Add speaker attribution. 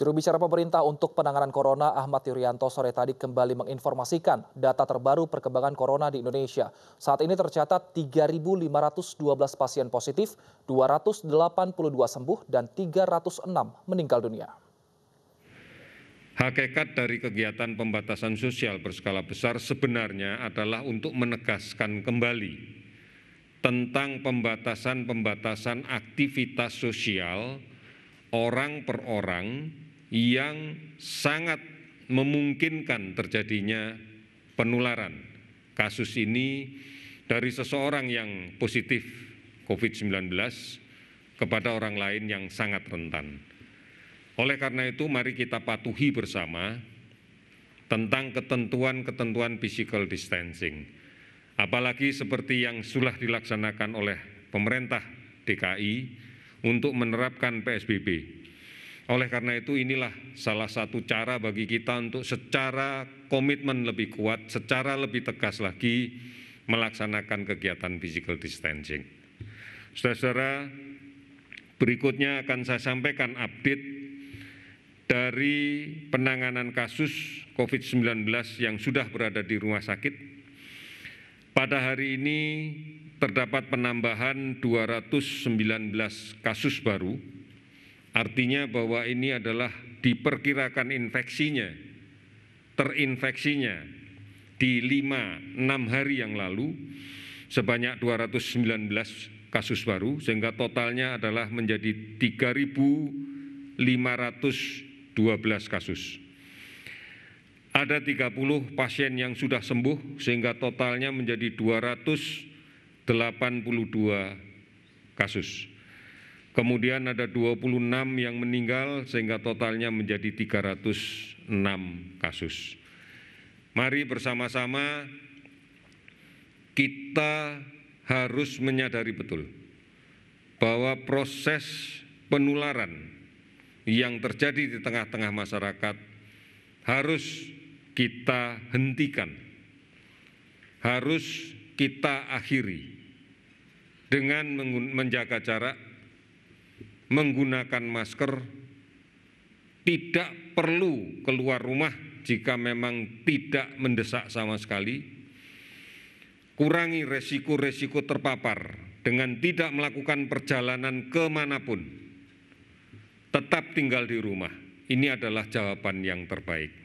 Speaker 1: Juru bicara pemerintah untuk penanganan corona Ahmad Yuryanto sore tadi kembali menginformasikan data terbaru perkembangan corona di Indonesia. Saat ini tercatat 3.512 pasien positif, 282 sembuh, dan 306 meninggal dunia.
Speaker 2: Hakikat dari kegiatan pembatasan sosial berskala besar sebenarnya adalah untuk menegaskan kembali tentang pembatasan-pembatasan aktivitas sosial orang per orang yang sangat memungkinkan terjadinya penularan kasus ini dari seseorang yang positif COVID-19 kepada orang lain yang sangat rentan. Oleh karena itu, mari kita patuhi bersama tentang ketentuan-ketentuan physical distancing. Apalagi seperti yang sudah dilaksanakan oleh pemerintah DKI untuk menerapkan PSBB oleh karena itu inilah salah satu cara bagi kita untuk secara komitmen lebih kuat, secara lebih tegas lagi melaksanakan kegiatan physical distancing. Saudara-saudara, berikutnya akan saya sampaikan update dari penanganan kasus COVID-19 yang sudah berada di rumah sakit. Pada hari ini terdapat penambahan 219 kasus baru artinya bahwa ini adalah diperkirakan infeksinya, terinfeksinya di 5-6 hari yang lalu sebanyak 219 kasus baru sehingga totalnya adalah menjadi 3.512 kasus. Ada 30 pasien yang sudah sembuh sehingga totalnya menjadi 282 kasus kemudian ada 26 yang meninggal sehingga totalnya menjadi 306 kasus. Mari bersama-sama kita harus menyadari betul bahwa proses penularan yang terjadi di tengah-tengah masyarakat harus kita hentikan, harus kita akhiri dengan menjaga jarak, menggunakan masker, tidak perlu keluar rumah jika memang tidak mendesak sama sekali, kurangi resiko-resiko terpapar dengan tidak melakukan perjalanan kemanapun, tetap tinggal di rumah. Ini adalah jawaban yang terbaik.